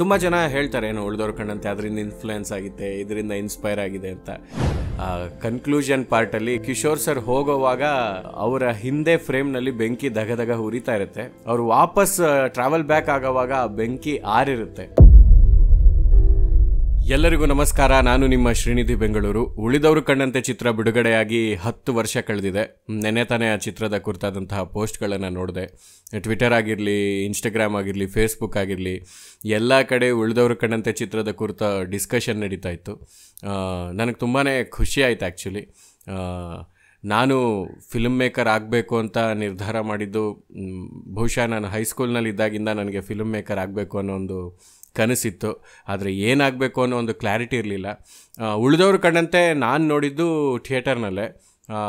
ತುಂಬ ಜನ ಹೇಳ್ತಾರೆ ಏನು ಉಳಿದವ್ರ ಕಣ್ಣಂತೆ ಅದರಿಂದ ಇನ್ಫ್ಲುಯೆನ್ಸ್ ಆಗಿದೆ ಇದರಿಂದ ಇನ್ಸ್ಪೈರ್ ಆಗಿದೆ ಅಂತ ಕನ್ಕ್ಲೂಷನ್ ಪಾರ್ಟಲ್ಲಿ ಕಿಶೋರ್ ಸರ್ ಹೋಗೋವಾಗ ಅವರ ಹಿಂದೆ ಫ್ರೇಮ್ನಲ್ಲಿ ಬೆಂಕಿ ದಗದಗ ಉರಿತಾ ಇರುತ್ತೆ ಅವರು ವಾಪಸ್ ಟ್ರಾವೆಲ್ ಬ್ಯಾಕ್ ಆಗೋವಾಗ ಆ ಬೆಂಕಿ ಆರಿರುತ್ತೆ ಎಲ್ಲರಿಗೂ ನಮಸ್ಕಾರ ನಾನು ನಿಮ್ಮ ಶ್ರೀನಿಧಿ ಬೆಂಗಳೂರು ಉಳಿದವರು ಕಂಡಂತೆ ಚಿತ್ರ ಬಿಡುಗಡೆಯಾಗಿ ಹತ್ತು ವರ್ಷ ಕಳೆದಿದೆ ನೆನೆ ತಾನೇ ಆ ಚಿತ್ರದ ಕುರಿತಾದಂತಹ ಪೋಸ್ಟ್ಗಳನ್ನು ನೋಡಿದೆ ಟ್ವಿಟರ್ ಆಗಿರಲಿ ಇನ್ಸ್ಟಾಗ್ರಾಮ್ ಆಗಿರಲಿ ಫೇಸ್ಬುಕ್ ಆಗಿರಲಿ ಎಲ್ಲ ಕಡೆ ಉಳಿದವರು ಕಂಡಂತೆ ಚಿತ್ರದ ಕುರಿತ ಡಿಸ್ಕಷನ್ ನಡೀತಾ ಇತ್ತು ನನಗೆ ತುಂಬಾ ಖುಷಿ ಆಯಿತು ಆ್ಯಕ್ಚುಲಿ ನಾನು ಫಿಲ್ಮ್ ಮೇಕರ್ ಆಗಬೇಕು ಅಂತ ನಿರ್ಧಾರ ಮಾಡಿದ್ದು ಬಹುಶಃ ನಾನು ಹೈಸ್ಕೂಲ್ನಲ್ಲಿ ಇದ್ದಾಗಿಂದ ನನಗೆ ಫಿಲ್ಮ್ ಮೇಕರ್ ಆಗಬೇಕು ಅನ್ನೋ ಒಂದು ಕನಸಿತ್ತು ಆದರೆ ಏನಾಗಬೇಕು ಅನ್ನೋ ಒಂದು ಕ್ಲಾರಿಟಿ ಇರಲಿಲ್ಲ ಉಳಿದವರು ಕಂಡಂತೆ ನಾನು ನೋಡಿದ್ದು ಥಿಯೇಟರ್ನಲ್ಲೇ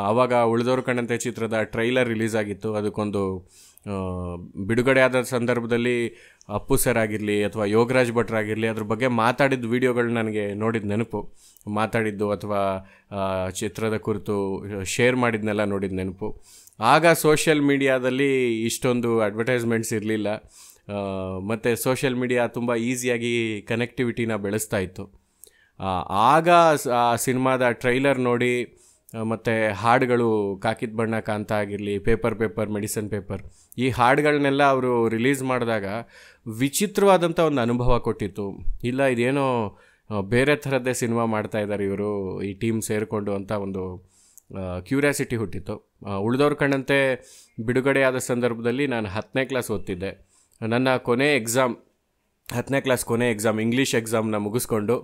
ಆವಾಗ ಉಳಿದವರು ಕಂಡಂತೆ ಚಿತ್ರದ ಟ್ರೈಲರ್ ರಿಲೀಸ್ ಆಗಿತ್ತು ಅದಕ್ಕೊಂದು ಬಿಡುಗಡೆ ಆದ ಸಂದರ್ಭದಲ್ಲಿ ಅಪ್ಪು ಸರ್ ಆಗಿರಲಿ ಅಥವಾ ಯೋಗರಾಜ್ ಆಗಿರಲಿ ಅದ್ರ ಬಗ್ಗೆ ಮಾತಾಡಿದ ವೀಡಿಯೋಗಳು ನನಗೆ ನೋಡಿದ ನೆನಪು ಮಾತಾಡಿದ್ದು ಅಥವಾ ಚಿತ್ರದ ಕುರಿತು ಶೇರ್ ಮಾಡಿದ್ನೆಲ್ಲ ನೋಡಿದ ನೆನಪು ಆಗ ಸೋಷಿಯಲ್ ಮೀಡಿಯಾದಲ್ಲಿ ಇಷ್ಟೊಂದು ಅಡ್ವರ್ಟೈಸ್ಮೆಂಟ್ಸ್ ಇರಲಿಲ್ಲ ಮತ್ತು ಸೋಷಿಯಲ್ ಮೀಡಿಯಾ ತುಂಬ ಈಸಿಯಾಗಿ ಕನೆಕ್ಟಿವಿಟಿನ ಬೆಳೆಸ್ತಾ ಇತ್ತು ಆಗ ಆ ಸಿನಿಮಾದ ಟ್ರೈಲರ್ ನೋಡಿ ಮತ್ತು ಹಾಡುಗಳು ಕಾಕಿದ ಬಣ್ಣ ಕಾಂತ ಆಗಿರಲಿ ಪೇಪರ್ ಪೇಪರ್ ಮೆಡಿಸನ್ ಪೇಪರ್ ಈ ಹಾಡುಗಳನ್ನೆಲ್ಲ ಅವರು ರಿಲೀಸ್ ಮಾಡಿದಾಗ ವಿಚಿತ್ರವಾದಂಥ ಒಂದು ಅನುಭವ ಕೊಟ್ಟಿತ್ತು ಇಲ್ಲ ಇದೇನೋ ಬೇರೆ ಥರದ್ದೇ ಸಿನಿಮಾ ಮಾಡ್ತಾ ಇದ್ದಾರೆ ಇವರು ಈ ಟೀಮ್ ಸೇರಿಕೊಂಡು ಅಂತ ಒಂದು ಕ್ಯೂರಿಯಾಸಿಟಿ ಹುಟ್ಟಿತ್ತು ಉಳಿದವ್ರ ಕಂಡಂತೆ ಬಿಡುಗಡೆಯಾದ ಸಂದರ್ಭದಲ್ಲಿ ನಾನು ಹತ್ತನೇ ಕ್ಲಾಸ್ ಓದ್ತಿದ್ದೆ ನನ್ನ ಕೊನೆ ಎಕ್ಸಾಮ್ ಹತ್ತನೇ ಕ್ಲಾಸ್ ಕೊನೆ ಎಕ್ಸಾಮ್ ಇಂಗ್ಲೀಷ್ ಎಕ್ಸಾಮ್ನ ಮುಗಿಸ್ಕೊಂಡು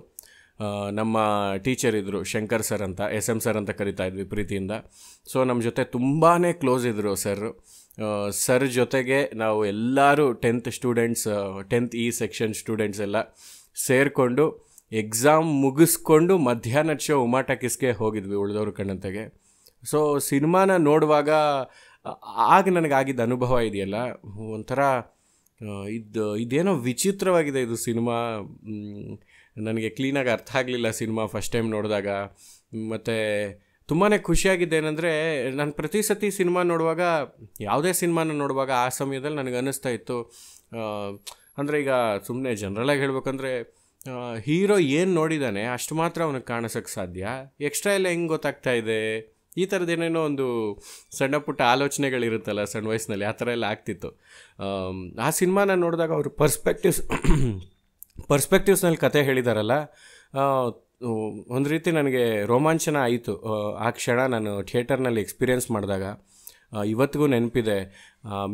ನಮ್ಮ ಟೀಚರ್ ಇದ್ದರು ಶಂಕರ್ ಸರ್ ಅಂತ ಎಸ್ ಎಮ್ ಸರ್ ಅಂತ ಕರಿತಾ ಇದ್ವಿ ಪ್ರೀತಿಯಿಂದ ಸೊ ನಮ್ಮ ಜೊತೆ ತುಂಬಾ ಕ್ಲೋಸ್ ಇದ್ದರು ಸರ್ ಸರ್ ಜೊತೆಗೆ ನಾವು ಎಲ್ಲರೂ tenth students tenth E section students ಎಲ್ಲ ಸೇರಿಕೊಂಡು ಎಕ್ಸಾಮ್ ಮುಗಿಸ್ಕೊಂಡು ಮಧ್ಯಾಹ್ನ ಶೋ ಉಮಾ ಹೋಗಿದ್ವಿ ಉಳಿದವ್ರ ಕಣ್ಣಂತೆಗೆ ಸೊ ಸಿನಿಮಾನ ನೋಡುವಾಗ ಆಗ ನನಗಾಗಿದ್ದ ಅನುಭವ ಇದೆಯಲ್ಲ ಒಂಥರ ಇದು ಇದೇನೋ ವಿಚಿತ್ರವಾಗಿದೆ ಇದು ಸಿನಿಮಾ ನನಗೆ ಕ್ಲೀನಾಗಿ ಅರ್ಥ ಆಗಲಿಲ್ಲ ಸಿನಿಮಾ ಫಸ್ಟ್ ಟೈಮ್ ನೋಡಿದಾಗ ಮತ್ತು ತುಂಬಾ ಖುಷಿಯಾಗಿದ್ದೇನೆಂದರೆ ನಾನು ಪ್ರತಿ ಸತಿ ಸಿನಿಮಾ ನೋಡುವಾಗ ಯಾವುದೇ ಸಿನಿಮಾನ ನೋಡುವಾಗ ಆ ಸಮಯದಲ್ಲಿ ನನಗೆ ಅನ್ನಿಸ್ತಾ ಇತ್ತು ಅಂದರೆ ಈಗ ಸುಮ್ಮನೆ ಜನರಲಾಗಿ ಹೇಳಬೇಕಂದ್ರೆ ಹೀರೋ ಏನು ನೋಡಿದ್ದಾನೆ ಅಷ್ಟು ಮಾತ್ರ ಅವನಿಗೆ ಕಾಣಿಸೋಕ್ಕೆ ಸಾಧ್ಯ ಎಕ್ಸ್ಟ್ರಾ ಎಲ್ಲ ಹೆಂಗೆ ಗೊತ್ತಾಗ್ತಾ ಇದೆ ಈ ಥರದ್ದೇನೇನೋ ಒಂದು ಸಣ್ಣ ಪುಟ್ಟ ಆಲೋಚನೆಗಳಿರುತ್ತಲ್ಲ ಸಣ್ಣ ವಯಸ್ಸಿನಲ್ಲಿ ಆ ಥರ ಎಲ್ಲ ಆಗ್ತಿತ್ತು ಆ ಸಿನಿಮಾನ ನೋಡಿದಾಗ ಅವರು ಪರ್ಸ್ಪೆಕ್ಟಿವ್ಸ್ ಪರ್ಸ್ಪೆಕ್ಟಿವ್ಸ್ನಲ್ಲಿ ಕತೆ ಹೇಳಿದಾರಲ್ಲ ಒಂದು ರೀತಿ ನನಗೆ ರೋಮಾಂಚನ ಆಯಿತು ಆ ಕ್ಷಣ ನಾನು ಥಿಯೇಟರ್ನಲ್ಲಿ ಎಕ್ಸ್ಪೀರಿಯೆನ್ಸ್ ಮಾಡಿದಾಗ ಇವತ್ತಿಗೂ ನೆನಪಿದೆ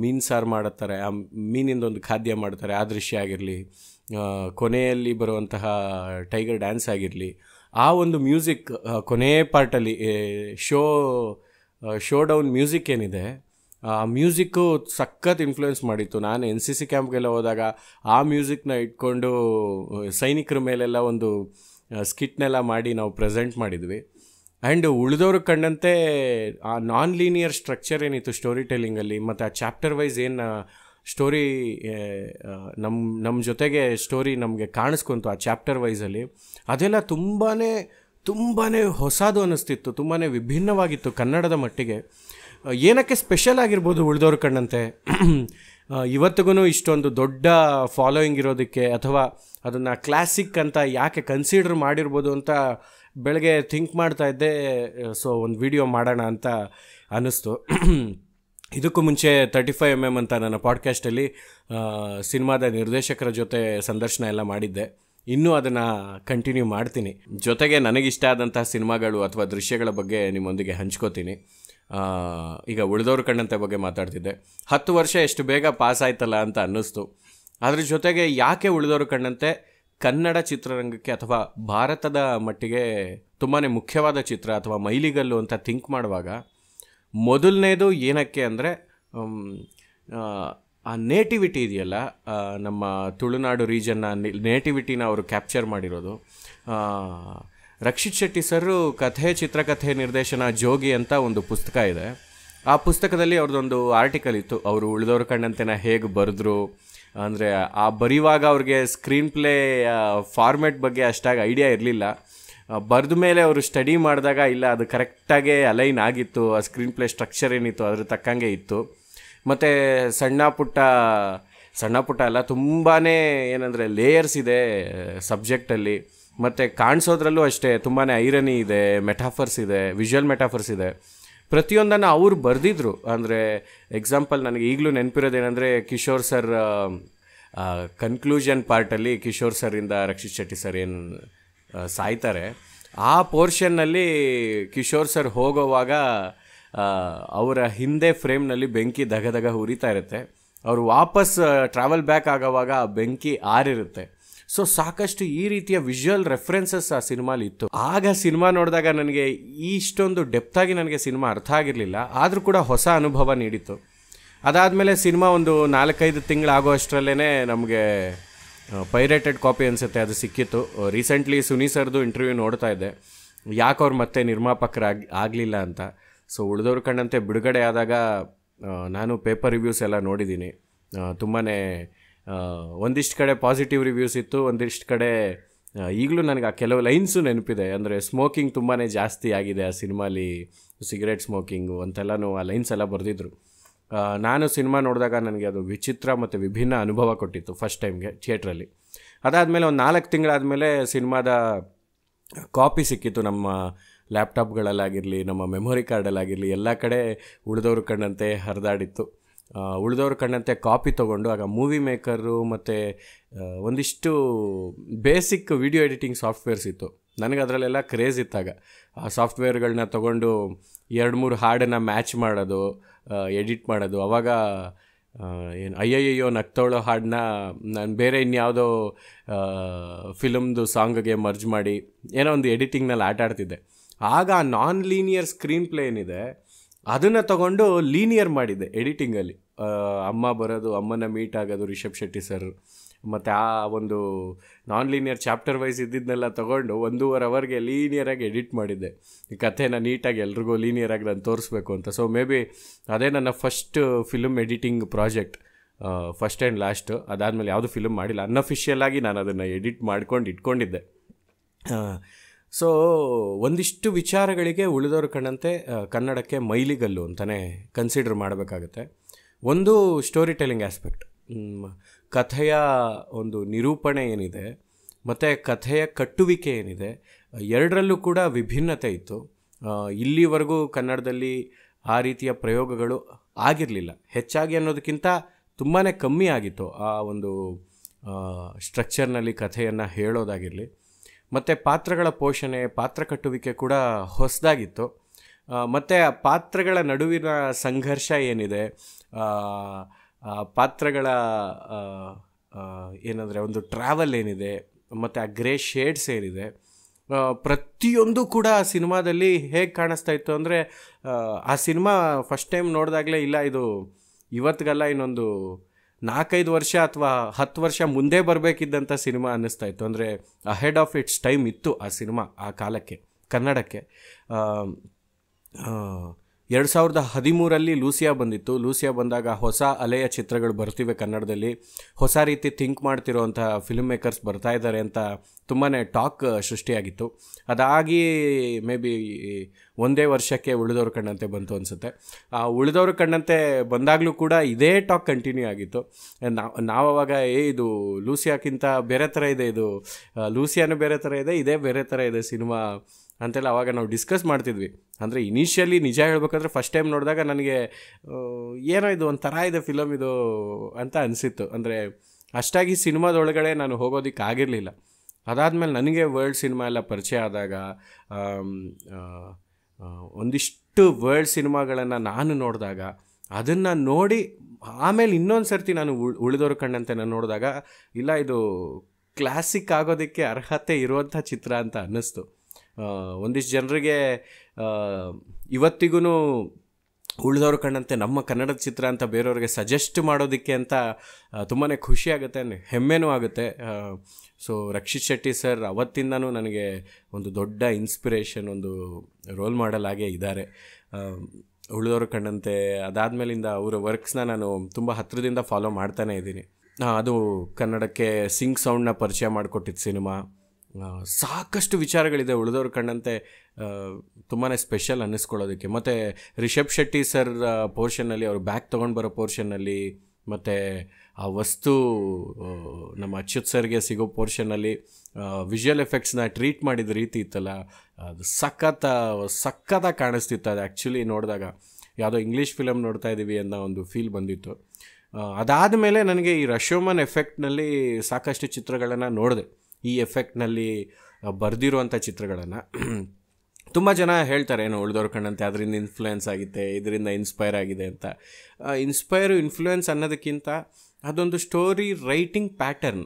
ಮೀನು ಸಾರು ಮಾಡುತ್ತಾರೆ ಆ ಒಂದು ಖಾದ್ಯ ಮಾಡ್ತಾರೆ ಆ ದೃಶ್ಯ ಆಗಿರಲಿ ಕೊನೆಯಲ್ಲಿ ಬರುವಂತಹ ಟೈಗರ್ ಡ್ಯಾನ್ಸ್ ಆಗಿರಲಿ ಆ ಒಂದು ಮ್ಯೂಸಿಕ್ ಕೊನೆ ಪಾರ್ಟಲ್ಲಿ ಶೋ ಶೋ ಡೌನ್ ಮ್ಯೂಸಿಕ್ ಏನಿದೆ ಆ ಮ್ಯೂಸಿಕ್ಕು ಸಖತ್ ಇನ್ಫ್ಲೂಯೆನ್ಸ್ ಮಾಡಿತ್ತು ನಾನು ಎನ್ ಸಿ ಸಿ ಕ್ಯಾಂಪ್ಗೆಲ್ಲ ಹೋದಾಗ ಆ ಮ್ಯೂಸಿಕ್ನ ಇಟ್ಕೊಂಡು ಸೈನಿಕರ ಮೇಲೆಲ್ಲ ಒಂದು ಸ್ಕಿಟ್ನೆಲ್ಲ ಮಾಡಿ ನಾವು ಪ್ರೆಸೆಂಟ್ ಮಾಡಿದ್ವಿ ಆ್ಯಂಡ್ ಉಳಿದವರು ಕಂಡಂತೆ ಆ ನಾನ್ ಲೀನಿಯರ್ ಸ್ಟ್ರಕ್ಚರ್ ಏನಿತ್ತು ಸ್ಟೋರಿ ಟೆಲ್ಲಿಂಗಲ್ಲಿ ಮತ್ತು ಆ ಚಾಪ್ಟರ್ ವೈಸ್ ಏನು ಸ್ಟೋರಿ ನಮ್ಮ ನಮ್ಮ ಜೊತೆಗೆ ಸ್ಟೋರಿ ನಮಗೆ ಕಾಣಿಸ್ಕೊಂತು ಆ ಚಾಪ್ಟರ್ ವೈಸಲ್ಲಿ ಅದೆಲ್ಲ ತುಂಬಾ ತುಂಬಾ ಹೊಸದು ಅನ್ನಿಸ್ತಿತ್ತು ತುಂಬಾ ವಿಭಿನ್ನವಾಗಿತ್ತು ಕನ್ನಡದ ಮಟ್ಟಿಗೆ ಏನಕ್ಕೆ ಸ್ಪೆಷಲ್ ಆಗಿರ್ಬೋದು ಉಳಿದವ್ರ ಕಣ್ಣಂತೆ ಇವತ್ತಿಗೂ ಇಷ್ಟೊಂದು ದೊಡ್ಡ ಫಾಲೋಯಿಂಗ್ ಇರೋದಕ್ಕೆ ಅಥವಾ ಅದನ್ನು ಕ್ಲಾಸಿಕ್ ಅಂತ ಯಾಕೆ ಕನ್ಸಿಡರ್ ಮಾಡಿರ್ಬೋದು ಅಂತ ಬೆಳಗ್ಗೆ ಥಿಂಕ್ ಮಾಡ್ತಾ ಇದ್ದೆ ಸೊ ಒಂದು ವಿಡಿಯೋ ಮಾಡೋಣ ಅಂತ ಅನ್ನಿಸ್ತು ಇದಕ್ಕೂ ಮುಂಚೆ ತರ್ಟಿ ಫೈವ್ ಎಮ್ ಎಮ್ ಅಂತ ನನ್ನ ಪಾಡ್ಕಾಸ್ಟಲ್ಲಿ ಸಿನಿಮಾದ ನಿರ್ದೇಶಕರ ಜೊತೆ ಸಂದರ್ಶನ ಎಲ್ಲ ಮಾಡಿದ್ದೆ ಇನ್ನೂ ಅದನ್ನು ಕಂಟಿನ್ಯೂ ಮಾಡ್ತೀನಿ ಜೊತೆಗೆ ನನಗಿಷ್ಟ ಆದಂತಹ ಸಿನಿಮಾಗಳು ಅಥವಾ ದೃಶ್ಯಗಳ ಬಗ್ಗೆ ನಿಮ್ಮೊಂದಿಗೆ ಹಂಚ್ಕೋತೀನಿ ಈಗ ಉಳಿದವರು ಕಣ್ಣಂತೆ ಬಗ್ಗೆ ಮಾತಾಡ್ತಿದ್ದೆ ಹತ್ತು ವರ್ಷ ಎಷ್ಟು ಬೇಗ ಪಾಸ್ ಆಯ್ತಲ್ಲ ಅಂತ ಅನ್ನಿಸ್ತು ಅದ್ರ ಜೊತೆಗೆ ಯಾಕೆ ಉಳಿದವ್ರ ಕಣ್ಣಂತೆ ಕನ್ನಡ ಚಿತ್ರರಂಗಕ್ಕೆ ಅಥವಾ ಭಾರತದ ಮಟ್ಟಿಗೆ ತುಂಬಾ ಮುಖ್ಯವಾದ ಚಿತ್ರ ಅಥವಾ ಮೈಲಿಗಲ್ಲು ಅಂತ ಥಿಂಕ್ ಮಾಡುವಾಗ ಮೊದಲನೇದು ಏನಕ್ಕೆ ಅಂದರೆ ಆ ನೇಟಿವಿಟಿ ಇದೆಯಲ್ಲ ನಮ್ಮ ತುಳುನಾಡು ರೀಜನ್ನ ನೇಟಿವಿಟಿನ ಅವರು ಕ್ಯಾಪ್ಚರ್ ಮಾಡಿರೋದು ರಕ್ಷಿತ್ ಶೆಟ್ಟಿ ಸರ್ ಕಥೆ ಚಿತ್ರಕಥೆ ನಿರ್ದೇಶನ ಜೋಗಿ ಅಂತ ಒಂದು ಪುಸ್ತಕ ಇದೆ ಆ ಪುಸ್ತಕದಲ್ಲಿ ಅವ್ರದ್ದೊಂದು ಆರ್ಟಿಕಲ್ ಇತ್ತು ಅವರು ಉಳಿದವ್ರ ಕಣ್ಣಂತೆನ ಹೇಗೆ ಬರೆದ್ರು ಅಂದರೆ ಆ ಬರೆಯುವಾಗ ಅವ್ರಿಗೆ ಸ್ಕ್ರೀನ್ ಪ್ಲೇ ಫಾರ್ಮ್ಯಾಟ್ ಬಗ್ಗೆ ಅಷ್ಟಾಗಿ ಐಡಿಯಾ ಇರಲಿಲ್ಲ ಬರೆದ ಮೇಲೆ ಅವರು ಸ್ಟಡಿ ಮಾಡಿದಾಗ ಇಲ್ಲ ಅದು ಕರೆಕ್ಟಾಗಿ ಅಲೈನ್ ಆಗಿತ್ತು ಆ ಸ್ಕ್ರೀನ್ ಪ್ಲೇ ಸ್ಟ್ರಕ್ಚರ್ ಏನಿತ್ತು ಅದ್ರ ತಕ್ಕಂಗೆ ಇತ್ತು ಮತ್ತು ಸಣ್ಣ ಪುಟ್ಟ ಸಣ್ಣ ಪುಟ್ಟ ಅಲ್ಲ ತುಂಬಾ ಏನಂದರೆ ಲೇಯರ್ಸ್ ಇದೆ ಸಬ್ಜೆಕ್ಟಲ್ಲಿ ಮತ್ತು ಕಾಣಿಸೋದ್ರಲ್ಲೂ ಅಷ್ಟೇ ತುಂಬಾ ಐರನಿ ಇದೆ ಮೆಟಾಫರ್ಸ್ ಇದೆ ವಿಜುವಲ್ ಮೆಟಾಫರ್ಸ್ ಇದೆ ಪ್ರತಿಯೊಂದನ್ನು ಅವರು ಬರೆದಿದ್ರು ಅಂದರೆ ಎಕ್ಸಾಂಪಲ್ ನನಗೆ ಈಗಲೂ ನೆನಪಿರೋದೇನೆಂದರೆ ಕಿಶೋರ್ ಸರ್ ಕನ್ಕ್ಲೂಷನ್ ಪಾರ್ಟಲ್ಲಿ ಕಿಶೋರ್ ಸರಿಂದ ರಕ್ಷಿತ್ ಶೆಟ್ಟಿ ಸರ್ ಏನು ಸಾಯ್ತಾರೆ ಆ ಪೋರ್ಷನ್ನಲ್ಲಿ ಕಿಶೋರ್ ಸರ್ ಹೋಗೋವಾಗ ಅವರ ಹಿಂದೆ ಫ್ರೇಮ್ನಲ್ಲಿ ಬೆಂಕಿ ದಗದಗ ಉರಿತಾ ಇರುತ್ತೆ ಅವರು ವಾಪಸ್ ಟ್ರಾವೆಲ್ ಬ್ಯಾಕ್ ಆಗೋವಾಗ ಆ ಬೆಂಕಿ ಆರಿರುತ್ತೆ ಸೊ ಸಾಕಷ್ಟು ಈ ರೀತಿಯ ವಿಷುವಲ್ ರೆಫರೆನ್ಸಸ್ ಆ ಸಿನಿಮಾಲಿ ಇತ್ತು ಆಗ ಸಿನಿಮಾ ನೋಡಿದಾಗ ನನಗೆ ಇಷ್ಟೊಂದು ಡೆಪ್ತಾಗಿ ನನಗೆ ಸಿನಿಮಾ ಅರ್ಥ ಆಗಿರಲಿಲ್ಲ ಆದರೂ ಕೂಡ ಹೊಸ ಅನುಭವ ನೀಡಿತ್ತು ಅದಾದಮೇಲೆ ಸಿನಿಮಾ ಒಂದು ನಾಲ್ಕೈದು ತಿಂಗಳಾಗೋ ಅಷ್ಟರಲ್ಲೇ ನಮಗೆ ಪೈರೇಟೆಡ್ ಕಾಪಿ ಅನಿಸುತ್ತೆ ಅದು ಸಿಕ್ಕಿತ್ತು ರೀಸೆಂಟ್ಲಿ ಸುನಿ ಸರ್ದು ಇಂಟರ್ವ್ಯೂ ನೋಡ್ತಾ ಇದ್ದೆ ಯಾಕೆ ಅವ್ರು ಮತ್ತೆ ನಿರ್ಮಾಪಕರಾಗಿ ಆಗಲಿಲ್ಲ ಅಂತ ಸೊ ಉಳಿದವ್ರ ಕಂಡಂತೆ ಬಿಡುಗಡೆ ಆದಾಗ ನಾನು ಪೇಪರ್ ರಿವ್ಯೂಸ್ ಎಲ್ಲ ನೋಡಿದ್ದೀನಿ ತುಂಬಾ ಒಂದಿಷ್ಟು ಕಡೆ ಪಾಸಿಟಿವ್ ರಿವ್ಯೂಸ್ ಇತ್ತು ಒಂದಿಷ್ಟು ಕಡೆ ಈಗಲೂ ನನಗೆ ಆ ಕೆಲವು ಲೈನ್ಸು ನೆನಪಿದೆ ಅಂದರೆ ಸ್ಮೋಕಿಂಗ್ ತುಂಬಾ ಜಾಸ್ತಿ ಆಗಿದೆ ಆ ಸಿನಿಮಾಲಿ ಸಿಗರೇಟ್ ಸ್ಮೋಕಿಂಗು ಅಂತೆಲ್ಲನೂ ಆ ಲೈನ್ಸ್ ಎಲ್ಲ ಬರೆದಿದ್ರು ನಾನು ಸಿನಿಮಾ ನೋಡಿದಾಗ ನನಗೆ ಅದು ವಿಚಿತ್ರ ಮತ್ತು ವಿಭಿನ್ನ ಅನುಭವ ಕೊಟ್ಟಿತ್ತು ಫಸ್ಟ್ ಟೈಮ್ಗೆ ಥಿಯೇಟ್ರಲ್ಲಿ ಅದಾದಮೇಲೆ ಒಂದು ನಾಲ್ಕು ತಿಂಗಳಾದಮೇಲೆ ಸಿನಿಮಾದ ಕಾಪಿ ಸಿಕ್ಕಿತ್ತು ನಮ್ಮ ಲ್ಯಾಪ್ಟಾಪ್ಗಳಲ್ಲಾಗಿರಲಿ ನಮ್ಮ ಮೆಮೊರಿ ಕಾರ್ಡಲ್ಲಾಗಿರಲಿ ಎಲ್ಲ ಕಡೆ ಉಳಿದವರು ಕಣ್ಣಂತೆ ಹರಿದಾಡಿತ್ತು ಉಳಿದವ್ರ ಕಣ್ಣಂತೆ ಕಾಪಿ ತೊಗೊಂಡು ಆಗ ಮೂವಿ ಮೇಕರು ಮತ್ತು ಒಂದಿಷ್ಟು ಬೇಸಿಕ್ ವಿಡಿಯೋ ಎಡಿಟಿಂಗ್ ಸಾಫ್ಟ್ವೇರ್ಸ್ ಇತ್ತು ನನಗೆ ಅದರಲ್ಲೆಲ್ಲ ಕ್ರೇಜ್ ಇತ್ತಾಗ ಆ ಸಾಫ್ಟ್ವೇರ್ಗಳನ್ನ ತೊಗೊಂಡು ಎರಡು ಮೂರು ಹಾಡನ್ನು ಮ್ಯಾಚ್ ಮಾಡೋದು ಎಡಿಟ್ ಮಾಡೋದು ಅವಾಗ ಏನು ಅಯ್ಯಯ್ಯೋ ನಗ್ತೋಳೋ ಹಾಡನ್ನ ನಾನು ಬೇರೆ ಇನ್ಯಾವುದೋ ಫಿಲಮ್ದು ಸಾಂಗ್ಗೆ ಮರ್ಜ್ ಮಾಡಿ ಏನೋ ಒಂದು ಎಡಿಟಿಂಗ್ನಲ್ಲಿ ಆಟ ಆಡ್ತಿದ್ದೆ ಆಗ ಆ ನಾನ್ ಲೀನಿಯರ್ ಸ್ಕ್ರೀನ್ ಪ್ಲೇ ಏನಿದೆ ಅದನ್ನು ತಗೊಂಡು ಲೀನಿಯರ್ ಮಾಡಿದ್ದೆ ಎಡಿಟಿಂಗಲ್ಲಿ ಅಮ್ಮ ಬರೋದು ಅಮ್ಮನ ಮೀಟ್ ಆಗೋದು ರಿಷಬ್ ಶೆಟ್ಟಿ ಸರ್ ಮತ್ತು ಆ ಒಂದು ನಾನ್ ಲೀನಿಯರ್ ಚಾಪ್ಟರ್ ವೈಸ್ ಇದ್ದಿದ್ದನ್ನೆಲ್ಲ ತೊಗೊಂಡು ಒಂದೂವರೆ ಅವರ್ಗೆ ಲೀನಿಯರಾಗಿ ಎಡಿಟ್ ಮಾಡಿದ್ದೆ ಈ ಕಥೆನ ನೀಟಾಗಿ ಎಲ್ರಿಗೂ ಲೀನಿಯರಾಗಿ ನಾನು ತೋರಿಸ್ಬೇಕು ಅಂತ ಸೊ ಮೇ ಬಿ ಅದೇ ನನ್ನ first film editing project first and last ಅದಾದಮೇಲೆ ಯಾವುದು ಫಿಲಮ್ ಮಾಡಿಲ್ಲ ಅನ್ಅಫಿಷಿಯಲಾಗಿ ನಾನು ಅದನ್ನು ಎಡಿಟ್ ಮಾಡ್ಕೊಂಡು ಇಟ್ಕೊಂಡಿದ್ದೆ ಸೊ ಒಂದಿಷ್ಟು ವಿಚಾರಗಳಿಗೆ ಉಳಿದವ್ರ ಕಣ್ಣಂತೆ ಕನ್ನಡಕ್ಕೆ ಮೈಲಿಗಲ್ಲು ಅಂತಲೇ ಕನ್ಸಿಡರ್ ಮಾಡಬೇಕಾಗತ್ತೆ ಒಂದು ಸ್ಟೋರಿ ಟೆಲ್ಲಿಂಗ್ ಆಸ್ಪೆಕ್ಟ್ ಕಥೆಯ ಒಂದು ನಿರೂಪಣೆ ಏನಿದೆ ಮತ್ತು ಕಥೆಯ ಕಟ್ಟುವಿಕೆ ಏನಿದೆ ಎರಡರಲ್ಲೂ ಕೂಡ ವಿಭಿನ್ನತೆ ಇತ್ತು ಇಲ್ಲಿವರೆಗೂ ಕನ್ನಡದಲ್ಲಿ ಆ ರೀತಿಯ ಪ್ರಯೋಗಗಳು ಆಗಿರಲಿಲ್ಲ ಹೆಚ್ಚಾಗಿ ಅನ್ನೋದಕ್ಕಿಂತ ತುಂಬಾ ಕಮ್ಮಿ ಆಗಿತ್ತು ಆ ಒಂದು ಸ್ಟ್ರಕ್ಚರ್ನಲ್ಲಿ ಕಥೆಯನ್ನು ಹೇಳೋದಾಗಿರಲಿ ಮತ್ತು ಪಾತ್ರಗಳ ಪೋಷಣೆ ಪಾತ್ರ ಕಟ್ಟುವಿಕೆ ಕೂಡ ಹೊಸದಾಗಿತ್ತು ಮತ್ತು ಪಾತ್ರಗಳ ನಡುವಿನ ಸಂಘರ್ಷ ಏನಿದೆ ಪಾತ್ರಗಳ ಏನಂದರೆ ಒಂದು ಟ್ರಾವೆಲ್ ಏನಿದೆ ಮತ್ತು ಆ ಗ್ರೇ ಶೇಡ್ಸ್ ಏನಿದೆ ಪ್ರತಿಯೊಂದು ಕೂಡ ಆ ಸಿನಿಮಾದಲ್ಲಿ ಹೇಗೆ ಕಾಣಿಸ್ತಾ ಇತ್ತು ಅಂದರೆ ಆ ಸಿನಿಮಾ ಫಸ್ಟ್ ಟೈಮ್ ನೋಡಿದಾಗಲೇ ಇಲ್ಲ ಇದು ಇವತ್ತಿಗೆಲ್ಲ ಇನ್ನೊಂದು ನಾಲ್ಕೈದು ವರ್ಷ ಅಥವಾ ಹತ್ತು ವರ್ಷ ಮುಂದೆ ಬರಬೇಕಿದ್ದಂಥ ಸಿನಿಮಾ ಅನ್ನಿಸ್ತಾ ಇತ್ತು ಅಂದರೆ ಅಹೆಡ್ ಆಫ್ ಇಟ್ಸ್ ಟೈಮ್ ಇತ್ತು ಆ ಸಿನಿಮಾ ಆ ಕಾಲಕ್ಕೆ ಕನ್ನಡಕ್ಕೆ ಎರಡು ಸಾವಿರದ ಹದಿಮೂರಲ್ಲಿ ಲೂಸಿಯಾ ಬಂದಿತ್ತು ಲೂಸಿಯಾ ಬಂದಾಗ ಹೊಸ ಅಲೆಯ ಚಿತ್ರಗಳು ಬರ್ತಿವೆ ಕನ್ನಡದಲ್ಲಿ ಹೊಸ ರೀತಿ ಥಿಂಕ್ ಮಾಡ್ತಿರೋವಂಥ ಫಿಲ್ಮ್ ಮೇಕರ್ಸ್ ಬರ್ತಾ ಇದ್ದಾರೆ ಅಂತ ತುಂಬಾ ಟಾಕ್ ಸೃಷ್ಟಿಯಾಗಿತ್ತು ಅದಾಗಿ ಮೇ ಬಿ ಒಂದೇ ವರ್ಷಕ್ಕೆ ಉಳಿದವರು ಕಣ್ಣಂತೆ ಬಂತು ಅನಿಸುತ್ತೆ ಆ ಉಳಿದವರು ಕಣ್ಣಂತೆ ಬಂದಾಗಲೂ ಕೂಡ ಇದೇ ಟಾಕ್ ಕಂಟಿನ್ಯೂ ಆಗಿತ್ತು ನಾವು ನಾವವಾಗ ಏ ಇದು ಲೂಸಿಯಾಕ್ಕಿಂತ ಬೇರೆ ಥರ ಇದೆ ಇದು ಲೂಸಿಯಾನು ಬೇರೆ ಥರ ಇದೆ ಇದೇ ಬೇರೆ ಥರ ಇದೆ ಸಿನಿಮಾ ಅಂತೆಲ್ಲ ಅವಾಗ ನಾವು ಡಿಸ್ಕಸ್ ಮಾಡ್ತಿದ್ವಿ ಅಂದರೆ ಇನಿಷಿಯಲಿ ನಿಜ ಹೇಳ್ಬೇಕಂದ್ರೆ ಫಸ್ಟ್ ಟೈಮ್ ನೋಡಿದಾಗ ನನಗೆ ಏನೋ ಇದು ಒಂಥರ ಇದೆ ಫಿಲಮ್ ಇದು ಅಂತ ಅನಿಸಿತ್ತು ಅಂದರೆ ಅಷ್ಟಾಗಿ ಸಿನಿಮಾದೊಳಗಡೆ ನಾನು ಹೋಗೋದಕ್ಕೆ ಆಗಿರಲಿಲ್ಲ ಅದಾದಮೇಲೆ ನನಗೆ ವರ್ಲ್ಡ್ ಸಿನಿಮಾ ಎಲ್ಲ ಪರಿಚಯ ಆದಾಗ ಒಂದಿಷ್ಟು ವರ್ಲ್ಡ್ ಸಿನಿಮಾಗಳನ್ನು ನಾನು ನೋಡಿದಾಗ ಅದನ್ನು ನೋಡಿ ಆಮೇಲೆ ಇನ್ನೊಂದು ಸರ್ತಿ ನಾನು ಉಳಿದವರು ಕಂಡಂತೆ ನಾನು ನೋಡಿದಾಗ ಇಲ್ಲ ಇದು ಕ್ಲಾಸಿಕ್ ಆಗೋದಕ್ಕೆ ಅರ್ಹತೆ ಇರುವಂಥ ಚಿತ್ರ ಅಂತ ಅನ್ನಿಸ್ತು ಒಂದಿಷ್ಟು ಜನರಿಗೆ ಇವತ್ತಿಗೂ ಉಳಿದವರು ಕಂಡಂತೆ ನಮ್ಮ ಕನ್ನಡದ ಚಿತ್ರ ಅಂತ ಬೇರೆಯವ್ರಿಗೆ ಸಜೆಸ್ಟ್ ಮಾಡೋದಕ್ಕೆ ಅಂತ ತುಂಬಾ ಖುಷಿ ಆಗುತ್ತೆ ಹೆಮ್ಮೆನೂ ಆಗುತ್ತೆ ಸೊ ರಕ್ಷಿತ್ ಶೆಟ್ಟಿ ಸರ್ ಅವತ್ತಿಂದನೂ ನನಗೆ ಒಂದು ದೊಡ್ಡ ಇನ್ಸ್ಪಿರೇಷನ್ ಒಂದು ರೋಲ್ ಮಾಡೆಲ್ ಆಗೇ ಇದ್ದಾರೆ ಉಳಿದವ್ರು ಕಂಡಂತೆ ಅದಾದಮೇಲಿಂದ ಅವರ ವರ್ಕ್ಸ್ನ ನಾನು ತುಂಬ ಹತ್ತಿರದಿಂದ ಫಾಲೋ ಮಾಡ್ತಾನೇ ಇದ್ದೀನಿ ಅದು ಕನ್ನಡಕ್ಕೆ ಸಿಂಗ್ ಸೌಂಡ್ನ ಪರಿಚಯ ಮಾಡಿಕೊಟ್ಟಿದ್ದ ಸಿನಿಮಾ ಸಾಕಷ್ಟು ವಿಚಾರಗಳಿದೆ ಉಳಿದವ್ರು ಕಂಡಂತೆ ತುಂಬಾ ಸ್ಪೆಷಲ್ ಅನ್ನಿಸ್ಕೊಳ್ಳೋದಕ್ಕೆ ಮತ್ತು ರಿಷಬ್ ಶೆಟ್ಟಿ ಸರ್ ಪೋರ್ಷನ್ನಲ್ಲಿ ಅವರು ಬ್ಯಾಗ್ ತೊಗೊಂಡು ಬರೋ ಪೋರ್ಷನ್ನಲ್ಲಿ ಮತ್ತು ಆ ವಸ್ತು ನಮ್ಮ ಅಚ್ಯುತ್ ಸರ್ಗೆ ಸಿಗೋ ಪೋರ್ಷನಲ್ಲಿ ವಿಷುವಲ್ ಎಫೆಕ್ಟ್ಸ್ನ ಟ್ರೀಟ್ ಮಾಡಿದ ರೀತಿ ಇತ್ತಲ್ಲ ಅದು ಸಖತ್ತ ಸಖತ್ತಾಗಿ ಕಾಣಿಸ್ತಿತ್ತು ಅದು ಆ್ಯಕ್ಚುಲಿ ನೋಡಿದಾಗ ಯಾವುದೋ ಇಂಗ್ಲೀಷ್ ಫಿಲಮ್ ನೋಡ್ತಾ ಇದ್ದೀವಿ ಅನ್ನೋ ಒಂದು ಫೀಲ್ ಬಂದಿತ್ತು ಅದಾದ ಮೇಲೆ ನನಗೆ ಈ ರಶೋಮನ್ ಎಫೆಕ್ಟ್ನಲ್ಲಿ ಸಾಕಷ್ಟು ಚಿತ್ರಗಳನ್ನು ನೋಡಿದೆ ಈ ಎಫೆಕ್ಟ್ನಲ್ಲಿ ಬರೆದಿರುವಂಥ ಚಿತ್ರಗಳನ್ನು ತುಂಬ ಜನ ಹೇಳ್ತಾರೆ ಏನು ಉಳಿದವ್ರು ಕಣ್ಣಂತೆ ಅದರಿಂದ ಇನ್ಫ್ಲುಯೆನ್ಸ್ ಆಗುತ್ತೆ ಇದರಿಂದ ಇನ್ಸ್ಪೈರ್ ಆಗಿದೆ ಅಂತ ಇನ್ಸ್ಪೈರು ಇನ್ಫ್ಲುಯೆನ್ಸ್ ಅನ್ನೋದಕ್ಕಿಂತ ಅದೊಂದು ಸ್ಟೋರಿ ರೈಟಿಂಗ್ ಪ್ಯಾಟರ್ನ್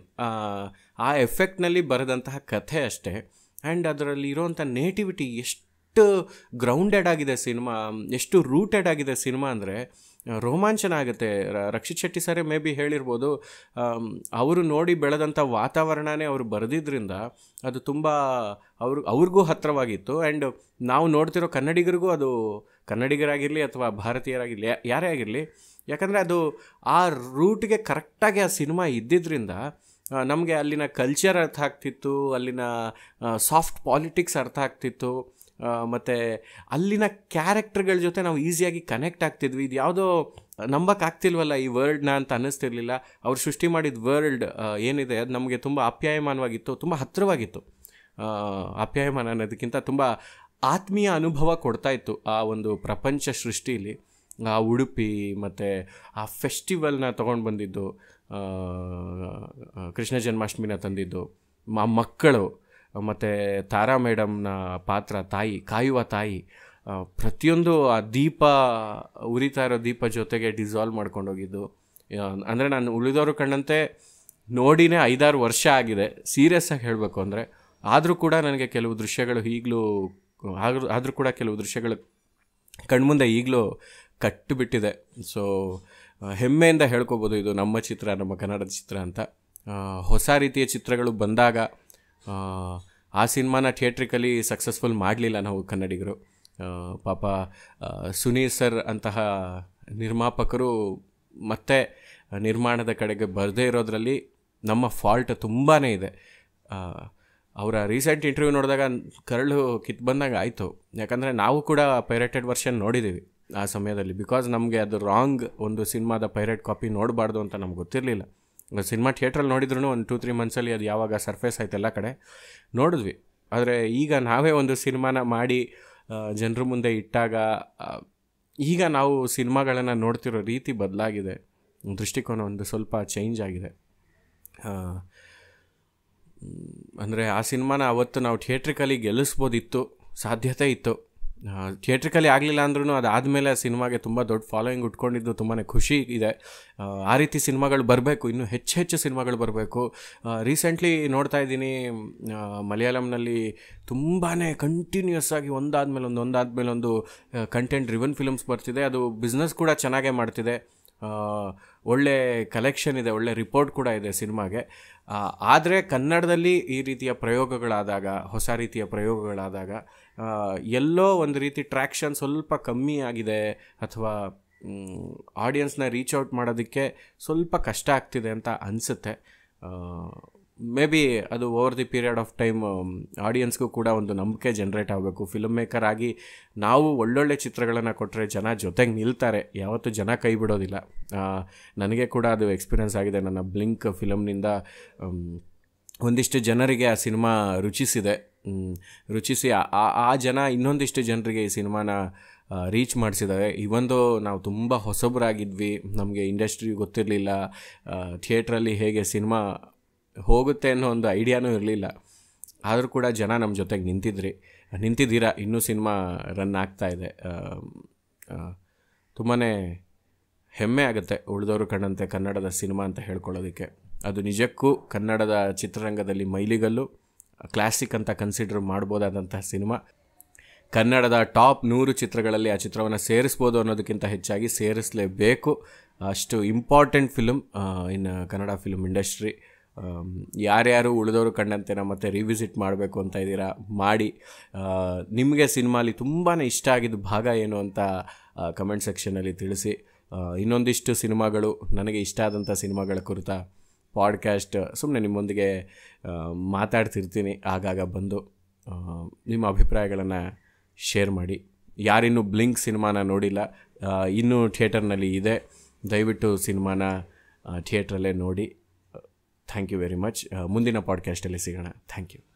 ಆ ಎಫೆಕ್ಟ್ನಲ್ಲಿ ಬರೆದಂತಹ ಕಥೆ ಅಷ್ಟೇ ಆ್ಯಂಡ್ ಅದರಲ್ಲಿ ಇರೋವಂಥ ನೇಟಿವಿಟಿ ಎಷ್ಟು ಗ್ರೌಂಡೆಡ್ ಆಗಿದೆ ಸಿನಿಮಾ ಎಷ್ಟು ರೂಟೆಡ್ ಆಗಿದೆ ಸಿನಿಮಾ ಅಂದರೆ ರೋಮಾಂಚನ ಆಗುತ್ತೆ ರಕ್ಷಿತ್ ಶೆಟ್ಟಿ ಸರೇ ಮೇ ಬಿ ಹೇಳಿರ್ಬೋದು ಅವರು ನೋಡಿ ಬೆಳೆದಂಥ ವಾತಾವರಣನೇ ಅವರು ಬರೆದಿದ್ದರಿಂದ ಅದು ತುಂಬ ಅವ್ರ ಅವ್ರಿಗೂ ಹತ್ತಿರವಾಗಿತ್ತು ಆ್ಯಂಡ್ ನಾವು ನೋಡ್ತಿರೋ ಕನ್ನಡಿಗರಿಗೂ ಅದು ಕನ್ನಡಿಗರಾಗಿರಲಿ ಅಥವಾ ಭಾರತೀಯರಾಗಿರಲಿ ಯಾರೇ ಆಗಿರಲಿ ಯಾಕಂದರೆ ಅದು ಆ ರೂಟ್ಗೆ ಕರೆಕ್ಟಾಗಿ ಆ ಸಿನಿಮಾ ಇದ್ದಿದ್ದರಿಂದ ನಮಗೆ ಅಲ್ಲಿನ ಕಲ್ಚರ್ ಅರ್ಥ ಆಗ್ತಿತ್ತು ಅಲ್ಲಿನ ಸಾಫ್ಟ್ ಪಾಲಿಟಿಕ್ಸ್ ಅರ್ಥ ಆಗ್ತಿತ್ತು ಮತ್ತು ಅಲ್ಲಿನ ಕ್ಯಾರೆಕ್ಟರ್ಗಳ ಜೊತೆ ನಾವು ಈಸಿಯಾಗಿ ಕನೆಕ್ಟ್ ಆಗ್ತಿದ್ವಿ ಇದು ಯಾವುದೋ ನಂಬಕ್ಕಾಗ್ತಿಲ್ವಲ್ಲ ಈ ವರ್ಲ್ಡ್ನ ಅಂತ ಅನ್ನಿಸ್ತಿರ್ಲಿಲ್ಲ ಅವ್ರು ಸೃಷ್ಟಿ ಮಾಡಿದ ವರ್ಲ್ಡ್ ಏನಿದೆ ಅದು ನಮಗೆ ತುಂಬ ಅಪ್ಯಾಯಮಾನವಾಗಿತ್ತು ತುಂಬ ಹತ್ತಿರವಾಗಿತ್ತು ಅಪ್ಯಾಯಮಾನ ಅನ್ನೋದಕ್ಕಿಂತ ತುಂಬ ಆತ್ಮೀಯ ಅನುಭವ ಕೊಡ್ತಾ ಇತ್ತು ಆ ಒಂದು ಪ್ರಪಂಚ ಸೃಷ್ಟಿಲಿ ಆ ಉಡುಪಿ ಮತ್ತು ಆ ಫೆಸ್ಟಿವಲ್ನ ತೊಗೊಂಡು ಬಂದಿದ್ದು ಕೃಷ್ಣ ಜನ್ಮಾಷ್ಟಮಿನ ತಂದಿದ್ದು ಮಕ್ಕಳು ಮತ್ತು ತಾರಾ ಮೇಡಮ್ನ ಪಾತ್ರ ತಾಯಿ ಕಾಯುವ ತಾಯಿ ಪ್ರತಿಯೊಂದು ಆ ದೀಪ ಉರಿತಾ ಇರೋ ದೀಪ ಜೊತೆಗೆ ಡಿಸಾಲ್ವ್ ಮಾಡ್ಕೊಂಡೋಗಿದ್ದು ಅಂದರೆ ನಾನು ಉಳಿದವರು ಕಂಡಂತೆ ನೋಡಿನೇ ಐದಾರು ವರ್ಷ ಆಗಿದೆ ಸೀರಿಯಸ್ಸಾಗಿ ಹೇಳಬೇಕು ಅಂದರೆ ಆದರೂ ಕೂಡ ನನಗೆ ಕೆಲವು ದೃಶ್ಯಗಳು ಈಗಲೂ ಆದ್ರೂ ಆದರೂ ಕೂಡ ಕೆಲವು ದೃಶ್ಯಗಳು ಕಣ್ಮುಂದೆ ಈಗಲೂ ಕಟ್ಟಿಬಿಟ್ಟಿದೆ ಸೊ ಹೆಮ್ಮೆಯಿಂದ ಹೇಳ್ಕೊಬೋದು ಇದು ನಮ್ಮ ಚಿತ್ರ ನಮ್ಮ ಕನ್ನಡದ ಚಿತ್ರ ಅಂತ ಹೊಸ ರೀತಿಯ ಚಿತ್ರಗಳು ಬಂದಾಗ ಆ ಸಿನಿಮಾನ ಥಿಯೇಟ್ರಿಕಲಿ ಸಕ್ಸಸ್ಫುಲ್ ಮಾಡಲಿಲ್ಲ ನಾವು ಕನ್ನಡಿಗರು ಪಾಪ ಸುನೀಲ್ ಸರ್ ಅಂತಹ ನಿರ್ಮಾಪಕರು ಮತ್ತೆ ನಿರ್ಮಾಣದ ಕಡೆಗೆ ಬರದೇ ಇರೋದ್ರಲ್ಲಿ ನಮ್ಮ ಫಾಲ್ಟ್ ತುಂಬಾ ಇದೆ ಅವರ ರೀಸೆಂಟ್ ಇಂಟರ್ವ್ಯೂ ನೋಡಿದಾಗ ಕರಳು ಕಿತ್ ಬಂದಾಗ ಆಯಿತು ಯಾಕಂದರೆ ನಾವು ಕೂಡ ಪೈರೇಟೆಡ್ ವರ್ಷನ್ ನೋಡಿದ್ದೀವಿ ಆ ಸಮಯದಲ್ಲಿ ಬಿಕಾಸ್ ನಮಗೆ ಅದು ರಾಂಗ್ ಒಂದು ಸಿನಿಮಾದ ಪೈರೇಟ್ ಕಾಪಿ ನೋಡಬಾರ್ದು ಅಂತ ನಮ್ಗೆ ಗೊತ್ತಿರಲಿಲ್ಲ ಸಿನಿಮಾ ಥಿಯೇಟ್ರಲ್ಲಿ ನೋಡಿದ್ರು ಒಂದು ಟೂ ತ್ರೀ ಮಂತ್ಸಲ್ಲಿ ಅದು ಯಾವಾಗ ಸರ್ಫೇಸ್ ಆಯ್ತು ಎಲ್ಲ ಕಡೆ ನೋಡಿದ್ವಿ ಆದರೆ ಈಗ ನಾವೇ ಒಂದು ಸಿನಿಮಾನ ಮಾಡಿ ಜನರ ಮುಂದೆ ಇಟ್ಟಾಗ ಈಗ ನಾವು ಸಿನಿಮಾಗಳನ್ನು ನೋಡ್ತಿರೋ ರೀತಿ ಬದಲಾಗಿದೆ ದೃಷ್ಟಿಕೋನ ಒಂದು ಸ್ವಲ್ಪ ಚೇಂಜ್ ಆಗಿದೆ ಅಂದರೆ ಆ ಸಿನಿಮಾನ ಅವತ್ತು ನಾವು ಥಿಯೇಟ್ರಿಕಲಿ ಗೆಲ್ಲಿಸ್ಬೋದಿತ್ತು ಸಾಧ್ಯತೆ ಇತ್ತು ಥಿಯೇಟ್ರಿಕಲಿ ಆಗಲಿಲ್ಲ ಅಂದ್ರೂ ಅದಾದಮೇಲೆ ಆ ಸಿನಿಮಾಗೆ ತುಂಬ ದೊಡ್ಡ ಫಾಲೋಯಿಂಗ್ ಉಟ್ಕೊಂಡಿದ್ದು ತುಂಬಾ ಖುಷಿ ಇದೆ ಆ ರೀತಿ ಸಿನಿಮಾಗಳು ಬರಬೇಕು ಇನ್ನೂ ಹೆಚ್ಚು ಹೆಚ್ಚು ಸಿನಿಮಾಗಳು ಬರಬೇಕು ರೀಸೆಂಟ್ಲಿ ನೋಡ್ತಾ ಇದ್ದೀನಿ ಮಲಯಾಳಂನಲ್ಲಿ ತುಂಬಾ ಕಂಟಿನ್ಯೂಸ್ ಆಗಿ ಒಂದಾದಮೇಲೆ ಒಂದು ಒಂದಾದ್ಮೇಲೆ ಒಂದು ಕಂಟೆಂಟ್ ರಿವನ್ ಫಿಲ್ಮ್ಸ್ ಬರ್ತಿದೆ ಅದು ಬಿಸ್ನೆಸ್ ಕೂಡ ಚೆನ್ನಾಗೇ ಮಾಡ್ತಿದೆ ಒಳ್ಳೆ ಕಲೆಕ್ಷನ್ ಇದೆ ಒಳ್ಳೆ ರಿಪೋರ್ಟ್ ಕೂಡ ಇದೆ ಸಿನಿಮಾಗೆ ಆದರೆ ಕನ್ನಡದಲ್ಲಿ ಈ ರೀತಿಯ ಪ್ರಯೋಗಗಳಾದಾಗ ಹೊಸ ರೀತಿಯ ಪ್ರಯೋಗಗಳಾದಾಗ ಎಲ್ಲೋ ಒಂದು ರೀತಿ ಟ್ರ್ಯಾಕ್ಷನ್ ಸ್ವಲ್ಪ ಕಮ್ಮಿ ಆಗಿದೆ ಅಥವಾ ಆಡಿಯನ್ಸ್ನ ರೀಚ್ ಔಟ್ ಮಾಡೋದಕ್ಕೆ ಸ್ವಲ್ಪ ಕಷ್ಟ ಆಗ್ತಿದೆ ಅಂತ ಅನಿಸುತ್ತೆ ಮೇ ಬಿ ಅದು over the period of time ಆಡಿಯನ್ಸ್ಗೂ ಕೂಡ ಒಂದು ನಂಬಿಕೆ ಜನ್ರೇಟ್ ಆಗಬೇಕು ಫಿಲಮ್ ಮೇಕರ್ ಆಗಿ ನಾವು ಒಳ್ಳೊಳ್ಳೆ ಚಿತ್ರಗಳನ್ನು ಕೊಟ್ಟರೆ ಜನ ಜೊತೆಗೆ ನಿಲ್ತಾರೆ ಯಾವತ್ತೂ ಜನ ಕೈ ಬಿಡೋದಿಲ್ಲ ನನಗೆ ಕೂಡ ಅದು ಎಕ್ಸ್ಪೀರಿಯನ್ಸ್ ಆಗಿದೆ ನನ್ನ ಬ್ಲಿಂಕ್ ಫಿಲಮ್ನಿಂದ ಒಂದಿಷ್ಟು ಜನರಿಗೆ ಆ ಸಿನಿಮಾ ರುಚಿಸಿದೆ ರುಚಿಸಿ ಆ ಜನ ಇನ್ನೊಂದಿಷ್ಟು ಜನರಿಗೆ ಈ ಸಿನಿಮಾನ ರೀಚ್ ಮಾಡಿಸಿದ್ದಾವೆ ಇವೊಂದು ನಾವು ತುಂಬ ಹೊಸಬರಾಗಿದ್ವಿ ನಮಗೆ ಇಂಡಸ್ಟ್ರಿ ಗೊತ್ತಿರಲಿಲ್ಲ ಥಿಯೇಟ್ರಲ್ಲಿ ಹೇಗೆ ಸಿನಿಮಾ ಹೋಗುತ್ತೆ ಅನ್ನೋ ಒಂದು ಐಡಿಯಾನೂ ಇರಲಿಲ್ಲ ಆದರೂ ಕೂಡ ಜನ ನಮ್ಮ ಜೊತೆಗೆ ನಿಂತಿದ್ರಿ ನಿಂತಿದ್ದೀರಾ ಇನ್ನೂ ಸಿನಿಮಾ ರನ್ ಆಗ್ತಾ ಇದೆ ತುಂಬಾ ಹೆಮ್ಮೆ ಆಗುತ್ತೆ ಉಳಿದವರು ಕಂಡಂತೆ ಕನ್ನಡದ ಸಿನಿಮಾ ಅಂತ ಹೇಳ್ಕೊಳ್ಳೋದಕ್ಕೆ ಅದು ನಿಜಕ್ಕೂ ಕನ್ನಡದ ಚಿತ್ರರಂಗದಲ್ಲಿ ಮೈಲಿಗಲ್ಲು ಕ್ಲಾಸಿಕ್ ಅಂತ ಕನ್ಸಿಡರ್ ಮಾಡ್ಬೋದಾದಂತಹ ಸಿನಿಮಾ ಕನ್ನಡದ ಟಾಪ್ ನೂರು ಚಿತ್ರಗಳಲ್ಲಿ ಆ ಚಿತ್ರವನ್ನು ಸೇರಿಸ್ಬೋದು ಅನ್ನೋದಕ್ಕಿಂತ ಹೆಚ್ಚಾಗಿ ಸೇರಿಸಲೇಬೇಕು ಅಷ್ಟು important film in Kannada film industry ಯಾರ್ಯಾರು ಉಳಿದವರು ಕಂಡಂತೆ ಮತ್ತೆ ರಿವಿಸಿಟ್ ಮಾಡಬೇಕು ಅಂತ ಇದ್ದೀರಾ ಮಾಡಿ ನಿಮಗೆ ಸಿನಿಮಾಲಿ ತುಂಬಾ ಇಷ್ಟ ಆಗಿದ್ದ ಭಾಗ ಏನು ಅಂತ ಕಮೆಂಟ್ ಸೆಕ್ಷನಲ್ಲಿ ತಿಳಿಸಿ ಇನ್ನೊಂದಿಷ್ಟು ಸಿನಿಮಾಗಳು ನನಗೆ ಇಷ್ಟ ಆದಂಥ ಸಿನಿಮಾಗಳ ಕುರಿತ ಪಾಡ್ಕ್ಯಾಸ್ಟ್ ಸುಮ್ಮನೆ ನಿಮ್ಮೊಂದಿಗೆ ಮಾತಾಡ್ತಿರ್ತೀನಿ ಆಗಾಗ ಬಂದು ನಿಮ್ಮ ಅಭಿಪ್ರಾಯಗಳನ್ನು ಶೇರ್ ಮಾಡಿ ಯಾರಿನ್ನೂ ಬ್ಲಿಂಕ್ ಸಿನಿಮಾನ ನೋಡಿಲ್ಲ ಇನ್ನೂ ಥಿಯೇಟರ್ನಲ್ಲಿ ಇದೆ ದಯವಿಟ್ಟು ಸಿನಿಮಾನ ಥಿಯೇಟ್ರಲ್ಲೇ ನೋಡಿ ಥ್ಯಾಂಕ್ ಯು ವೆರಿ ಮಚ್ ಮುಂದಿನ ಪಾಡ್ಕ್ಯಾಸ್ಟಲ್ಲಿ ಸಿಗೋಣ ಥ್ಯಾಂಕ್ ಯು